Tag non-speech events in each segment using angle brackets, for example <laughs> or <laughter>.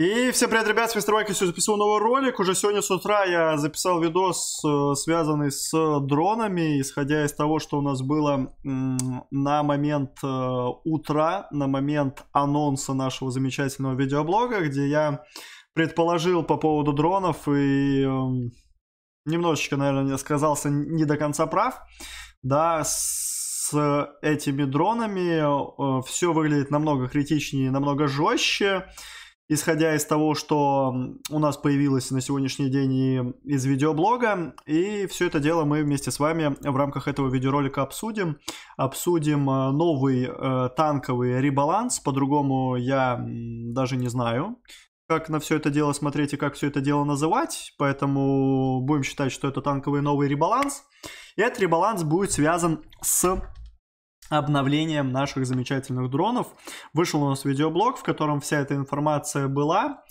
И всем привет, ребят, с Мистер Майк, сегодня записал новый ролик. Уже сегодня с утра я записал видос, э, связанный с дронами, исходя из того, что у нас было на момент э, утра, на момент анонса нашего замечательного видеоблога, где я предположил по поводу дронов и эм, немножечко, наверное, сказался не до конца прав. Да, с этими дронами э, все выглядит намного критичнее, намного жестче исходя из того, что у нас появилось на сегодняшний день из видеоблога. И все это дело мы вместе с вами в рамках этого видеоролика обсудим. Обсудим э, новый э, танковый ребаланс. По-другому я даже не знаю, как на все это дело смотреть и как все это дело называть. Поэтому будем считать, что это танковый новый ребаланс. И этот ребаланс будет связан с обновлением наших замечательных дронов. Вышел у нас видеоблог, в котором вся эта информация была.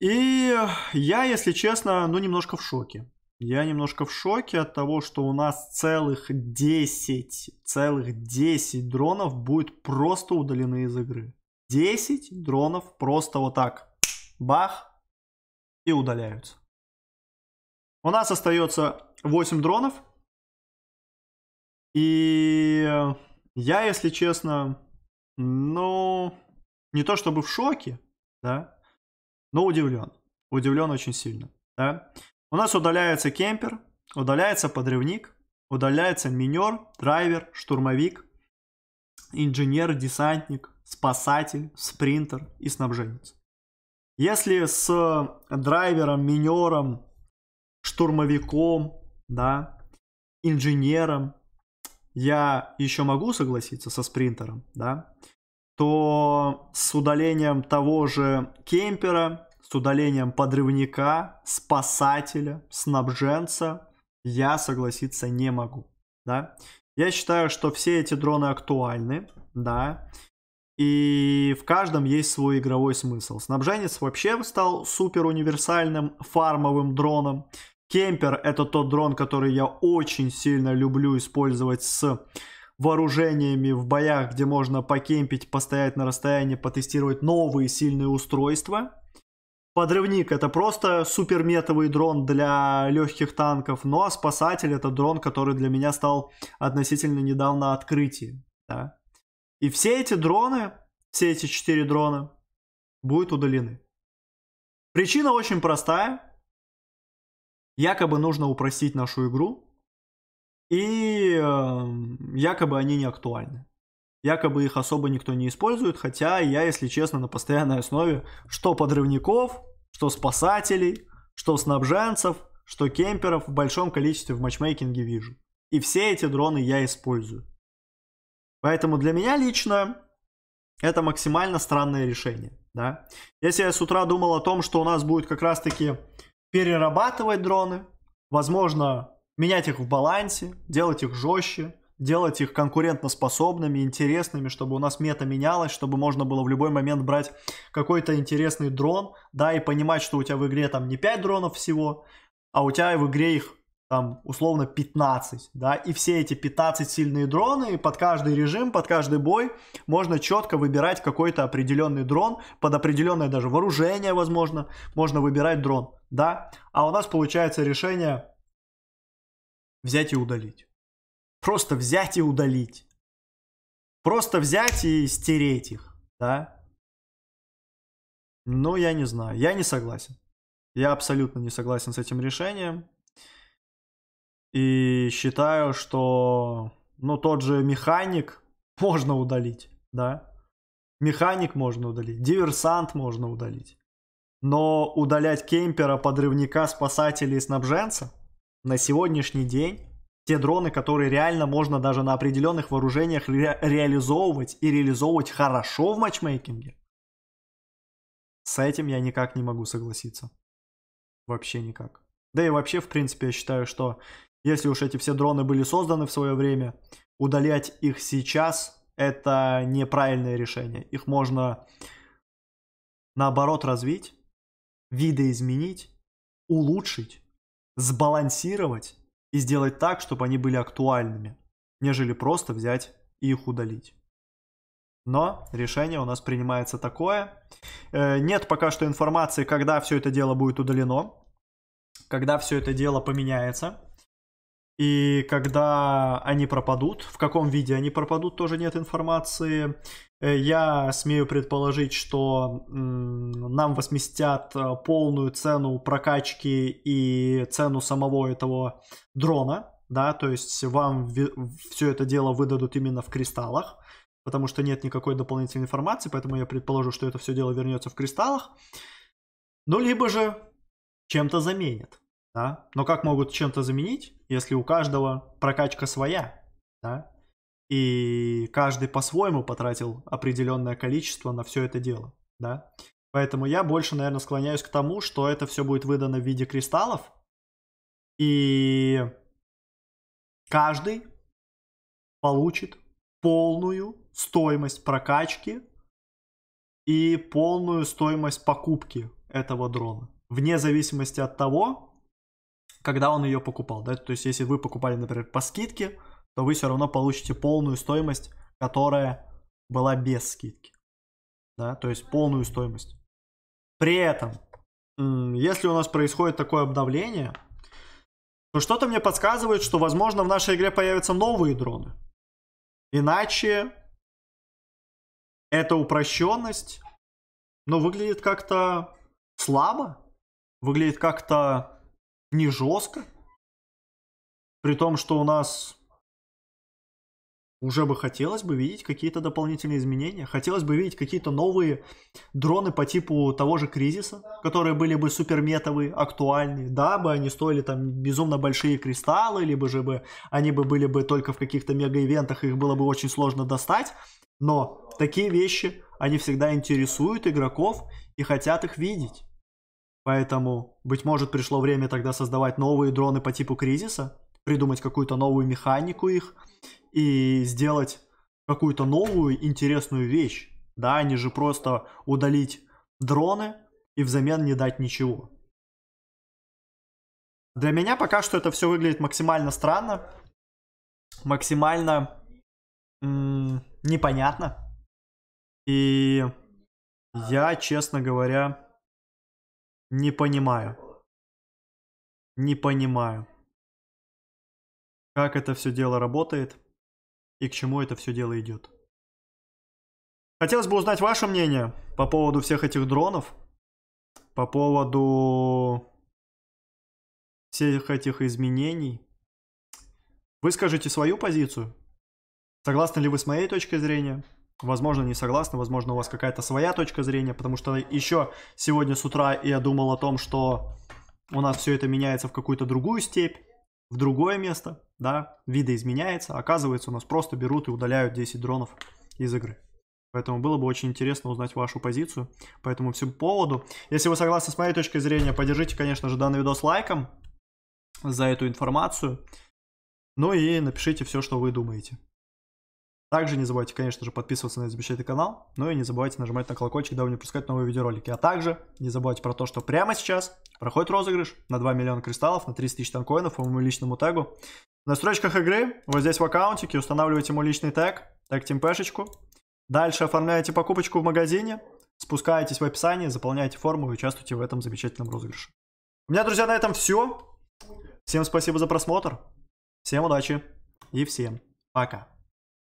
И я, если честно, ну немножко в шоке. Я немножко в шоке от того, что у нас целых 10, целых 10 дронов будет просто удалены из игры. 10 дронов просто вот так. Бах. И удаляются. У нас остается 8 дронов. И я, если честно, ну, не то чтобы в шоке, да, но удивлен. Удивлен очень сильно, да. У нас удаляется кемпер, удаляется подрывник, удаляется минер, драйвер, штурмовик, инженер, десантник, спасатель, спринтер и снабженец. Если с драйвером, минером, штурмовиком, да, инженером, я еще могу согласиться со спринтером, да, то с удалением того же кемпера, с удалением подрывника, спасателя, снабженца я согласиться не могу, да. Я считаю, что все эти дроны актуальны, да, и в каждом есть свой игровой смысл. Снабженец вообще стал супер универсальным фармовым дроном. Кемпер — это тот дрон, который я очень сильно люблю использовать с вооружениями в боях, где можно покемпить, постоять на расстоянии, потестировать новые сильные устройства. Подрывник это просто суперметовый дрон для легких танков, ну а спасатель это дрон, который для меня стал относительно недавно открытием. Да? И все эти дроны, все эти четыре дрона будут удалены. Причина очень простая якобы нужно упростить нашу игру, и эм, якобы они не актуальны. Якобы их особо никто не использует, хотя я, если честно, на постоянной основе что подрывников, что спасателей, что снабженцев, что кемперов в большом количестве в матчмейкинге вижу. И все эти дроны я использую. Поэтому для меня лично это максимально странное решение. Да? Если я с утра думал о том, что у нас будет как раз-таки перерабатывать дроны, возможно, менять их в балансе, делать их жестче, делать их конкурентоспособными, интересными, чтобы у нас мета менялась, чтобы можно было в любой момент брать какой-то интересный дрон, да, и понимать, что у тебя в игре там не 5 дронов всего, а у тебя в игре их там, условно, 15, да, и все эти 15 сильные дроны, под каждый режим, под каждый бой можно четко выбирать какой-то определенный дрон, под определенное даже вооружение, возможно, можно выбирать дрон, да, а у нас получается решение взять и удалить. Просто взять и удалить. Просто взять и стереть их, да. Ну, я не знаю, я не согласен. Я абсолютно не согласен с этим решением. И считаю, что, ну, тот же механик <laughs> можно удалить, да. Механик можно удалить, диверсант можно удалить. Но удалять кемпера, подрывника, спасателя и снабженца на сегодняшний день те дроны, которые реально можно даже на определенных вооружениях ре- реализовывать и реализовывать хорошо в матчмейкинге. С этим я никак не могу согласиться. Вообще никак. Да и вообще, в принципе, я считаю, что если уж эти все дроны были созданы в свое время, удалять их сейчас это неправильное решение. Их можно наоборот развить, видоизменить, улучшить, сбалансировать и сделать так, чтобы они были актуальными, нежели просто взять и их удалить. Но решение у нас принимается такое. Э, нет пока что информации, когда все это дело будет удалено, когда все это дело поменяется. И когда они пропадут, в каком виде они пропадут, тоже нет информации. Э, я смею предположить, что нам возместят э, полную цену прокачки и цену самого этого дрона, да, то есть вам все это дело выдадут именно в кристаллах, потому что нет никакой дополнительной информации, поэтому я предположу, что это все дело вернется в кристаллах. Ну, либо же чем-то заменят да? Но как могут чем-то заменить, если у каждого прокачка своя, да? И каждый по-своему потратил определенное количество на все это дело, да? Поэтому я больше, наверное, склоняюсь к тому, что это все будет выдано в виде кристаллов, и каждый получит полную стоимость прокачки и полную стоимость покупки этого дрона. Вне зависимости от того, когда он ее покупал, да, то есть если вы покупали, например, по скидке, то вы все равно получите полную стоимость, которая была без скидки, да, то есть полную стоимость. При этом, если у нас происходит такое обновление, то что-то мне подсказывает, что, возможно, в нашей игре появятся новые дроны. Иначе эта упрощенность, ну, выглядит как-то слабо, выглядит как-то не жестко. При том, что у нас уже бы хотелось бы видеть какие-то дополнительные изменения. Хотелось бы видеть какие-то новые дроны по типу того же кризиса, которые были бы суперметовые, актуальные. Да, бы они стоили там безумно большие кристаллы, либо же бы они бы были бы только в каких-то мега-ивентах, их было бы очень сложно достать. Но такие вещи, они всегда интересуют игроков и хотят их видеть. Поэтому, быть может, пришло время тогда создавать новые дроны по типу кризиса, придумать какую-то новую механику их и сделать какую-то новую интересную вещь. Да, а не же просто удалить дроны и взамен не дать ничего. Для меня пока что это все выглядит максимально странно, максимально м- непонятно. И я, честно говоря, не понимаю. Не понимаю, как это все дело работает и к чему это все дело идет. Хотелось бы узнать ваше мнение по поводу всех этих дронов, по поводу всех этих изменений. Выскажите свою позицию. Согласны ли вы с моей точкой зрения? возможно, не согласны, возможно, у вас какая-то своя точка зрения, потому что еще сегодня с утра я думал о том, что у нас все это меняется в какую-то другую степь, в другое место, да, видоизменяется. А оказывается, у нас просто берут и удаляют 10 дронов из игры. Поэтому было бы очень интересно узнать вашу позицию по этому всему поводу. Если вы согласны с моей точкой зрения, поддержите, конечно же, данный видос лайком за эту информацию. Ну и напишите все, что вы думаете. Также не забывайте, конечно же, подписываться на замечательный канал, ну и не забывайте нажимать на колокольчик, дабы не пропускать новые видеоролики. А также не забывайте про то, что прямо сейчас проходит розыгрыш на 2 миллиона кристаллов, на 30 тысяч танкоинов по моему личному тегу. На строчках игры, вот здесь в аккаунтике, устанавливаете мой личный тег, тег темпешечку. Дальше оформляете покупочку в магазине, спускаетесь в описании, заполняете форму и участвуйте в этом замечательном розыгрыше. У меня, друзья, на этом все. Всем спасибо за просмотр, всем удачи и всем пока.